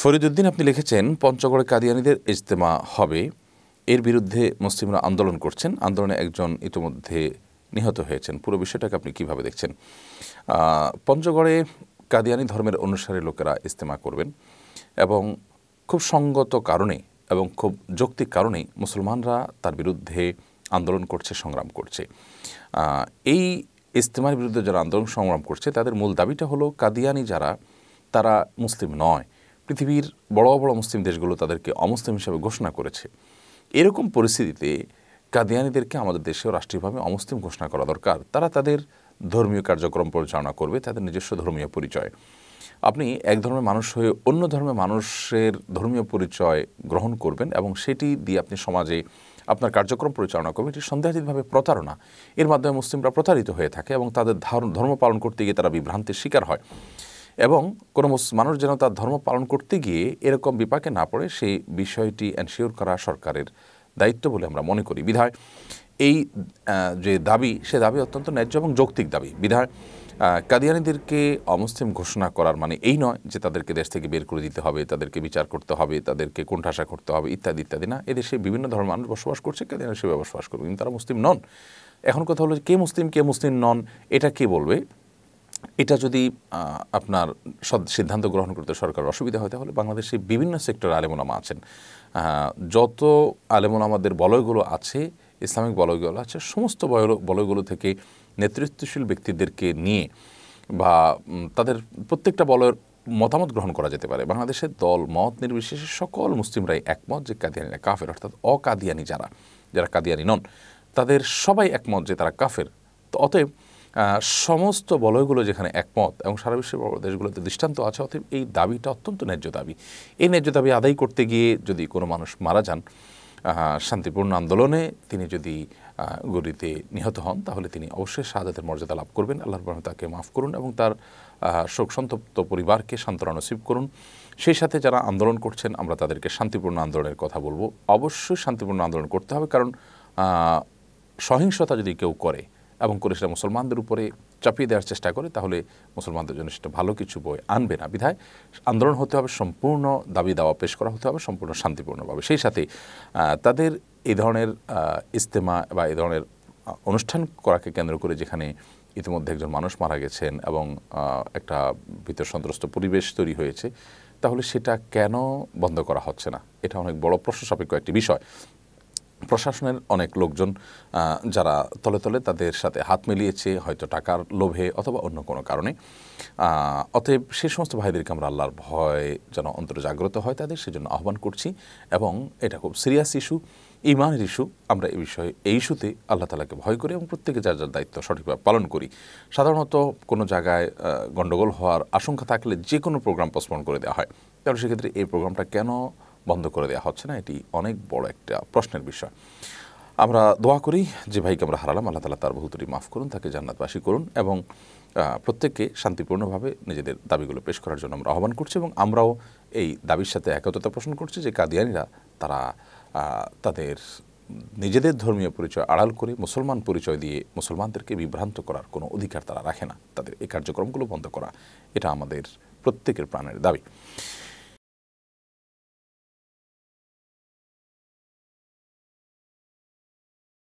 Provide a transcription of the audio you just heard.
ফরিদুদ্দিন আপনি লিখেছেন পঞ্চগড়ে কাদিয়ানিদের ইজতেমা হবে এর বিরুদ্ধে মুসলিমরা আন্দোলন করছেন আন্দোলনে একজন ইতিমধ্যে নিহত হয়েছেন পুরো বিষয়টাকে আপনি কিভাবে দেখছেন পঞ্চগড়ে কাদিয়ানি ধর্মের অনুসারে লোকেরা ইজতেমা করবেন এবং খুব সঙ্গত কারণে এবং খুব যৌক্তিক কারণে মুসলমানরা তার বিরুদ্ধে আন্দোলন করছে সংগ্রাম করছে এই ইজতেমার বিরুদ্ধে যারা আন্দোলন সংগ্রাম করছে তাদের মূল দাবিটা হলো কাদিয়ানি যারা তারা মুসলিম নয় পৃথিবীর বড় বড় মুসলিম দেশগুলো তাদেরকে অমুসলিম হিসেবে ঘোষণা করেছে এরকম পরিস্থিতিতে কাদিয়ানিদেরকে আমাদের দেশেও রাষ্ট্রীয়ভাবে অমুসলিম ঘোষণা করা দরকার তারা তাদের ধর্মীয় কার্যক্রম পরিচালনা করবে তাদের নিজস্ব ধর্মীয় পরিচয় আপনি এক ধর্মের মানুষ হয়ে অন্য ধর্মের মানুষের ধর্মীয় পরিচয় গ্রহণ করবেন এবং সেটি দিয়ে আপনি সমাজে আপনার কার্যক্রম পরিচালনা করবেন এটি সন্দেহাতীতভাবে প্রতারণা এর মাধ্যমে মুসলিমরা প্রতারিত হয়ে থাকে এবং তাদের ধর্ম পালন করতে গিয়ে তারা বিভ্রান্তির শিকার হয় এবং কোনো মানুষ যেন তার ধর্ম পালন করতে গিয়ে এরকম বিপাকে না পড়ে সেই বিষয়টি এনশিওর করা সরকারের দায়িত্ব বলে আমরা মনে করি বিধায় এই যে দাবি সে দাবি অত্যন্ত ন্যায্য এবং যৌক্তিক দাবি বিধায় কাদিয়ানিদেরকে অমুসলিম ঘোষণা করার মানে এই নয় যে তাদেরকে দেশ থেকে বের করে দিতে হবে তাদেরকে বিচার করতে হবে তাদেরকে কোণঠাসা করতে হবে ইত্যাদি ইত্যাদি না এদেশে বিভিন্ন ধর্মের মানুষ বসবাস করছে কাদিয়ানি সেভাবে বসবাস করবে কিন্তু তারা মুসলিম নন এখন কথা হলো কে মুসলিম কে মুসলিম নন এটা কে বলবে এটা যদি আপনার সিদ্ধান্ত গ্রহণ করতে সরকার অসুবিধা হয় তাহলে বাংলাদেশে বিভিন্ন সেক্টর আলেমুলামা আছেন যত আলেমুলামাদের বলয়গুলো আছে ইসলামিক বলয়গুলো আছে সমস্ত বলয়গুলো থেকে নেতৃত্বশীল ব্যক্তিদেরকে নিয়ে বা তাদের প্রত্যেকটা বলয়ের মতামত গ্রহণ করা যেতে পারে বাংলাদেশের দল মত নির্বিশেষে সকল মুসলিমরাই একমত যে কাদিয়ানিরা কাফের অর্থাৎ অকাদিয়ানি যারা যারা কাদিয়ানি নন তাদের সবাই একমত যে তারা কাফের তো অতএব সমস্ত বলয়গুলো যেখানে একমত এবং সারা বিশ্বের দেশগুলোতে দৃষ্টান্ত আছে অতএব এই দাবিটা অত্যন্ত ন্যায্য দাবি এই ন্যায্য দাবি আদায় করতে গিয়ে যদি কোনো মানুষ মারা যান শান্তিপূর্ণ আন্দোলনে তিনি যদি গদিতে নিহত হন তাহলে তিনি অবশ্যই শাহাদের মর্যাদা লাভ করবেন আল্লাহ রহমান তাকে মাফ করুন এবং তার শোকসন্তপ্ত পরিবারকে সান্ত্বনা নসিব করুন সেই সাথে যারা আন্দোলন করছেন আমরা তাদেরকে শান্তিপূর্ণ আন্দোলনের কথা বলবো অবশ্যই শান্তিপূর্ণ আন্দোলন করতে হবে কারণ সহিংসতা যদি কেউ করে এবং কুরেশরা মুসলমানদের উপরে চাপিয়ে দেওয়ার চেষ্টা করে তাহলে মুসলমানদের জন্য সেটা ভালো কিছু বই আনবে না বিধায় আন্দোলন হতে হবে সম্পূর্ণ দাবি দাওয়া পেশ করা হতে হবে সম্পূর্ণ শান্তিপূর্ণভাবে সেই সাথে তাদের এই ধরনের ইস্তেমা বা এই ধরনের অনুষ্ঠান করাকে কেন্দ্র করে যেখানে ইতিমধ্যে একজন মানুষ মারা গেছেন এবং একটা ভিতর সন্ত্রস্ত পরিবেশ তৈরি হয়েছে তাহলে সেটা কেন বন্ধ করা হচ্ছে না এটা অনেক বড় প্রশ্ন সাপেক্ষ একটি বিষয় প্রশাসনের অনেক লোকজন যারা তলে তলে তাদের সাথে হাত মিলিয়েছে হয়তো টাকার লোভে অথবা অন্য কোনো কারণে অতএব সে সমস্ত ভাইদেরকে আমরা আল্লাহর ভয় যেন অন্তর জাগ্রত হয় তাদের সেজন্য আহ্বান করছি এবং এটা খুব সিরিয়াস ইস্যু ইমানের ইস্যু আমরা এই বিষয়ে এই ইস্যুতে আল্লাহ তালাকে ভয় করি এবং প্রত্যেকে যার যার দায়িত্ব সঠিকভাবে পালন করি সাধারণত কোনো জায়গায় গণ্ডগোল হওয়ার আশঙ্কা থাকলে যে কোনো প্রোগ্রাম পোস্টপন করে দেওয়া হয় তাহলে সেক্ষেত্রে এই প্রোগ্রামটা কেন বন্ধ করে দেওয়া হচ্ছে না এটি অনেক বড় একটা প্রশ্নের বিষয় আমরা দোয়া করি যে ভাইকে আমরা হারালাম আল্লাহ তালা তার বহুতটি মাফ করুন তাকে জান্নাতবাসী করুন এবং প্রত্যেককে শান্তিপূর্ণভাবে নিজেদের দাবিগুলো পেশ করার জন্য আমরা আহ্বান করছি এবং আমরাও এই দাবির সাথে একতা পোষণ করছি যে কাদিয়ানিরা তারা তাদের নিজেদের ধর্মীয় পরিচয় আড়াল করে মুসলমান পরিচয় দিয়ে মুসলমানদেরকে বিভ্রান্ত করার কোনো অধিকার তারা রাখে না তাদের এই কার্যক্রমগুলো বন্ধ করা এটা আমাদের প্রত্যেকের প্রাণের দাবি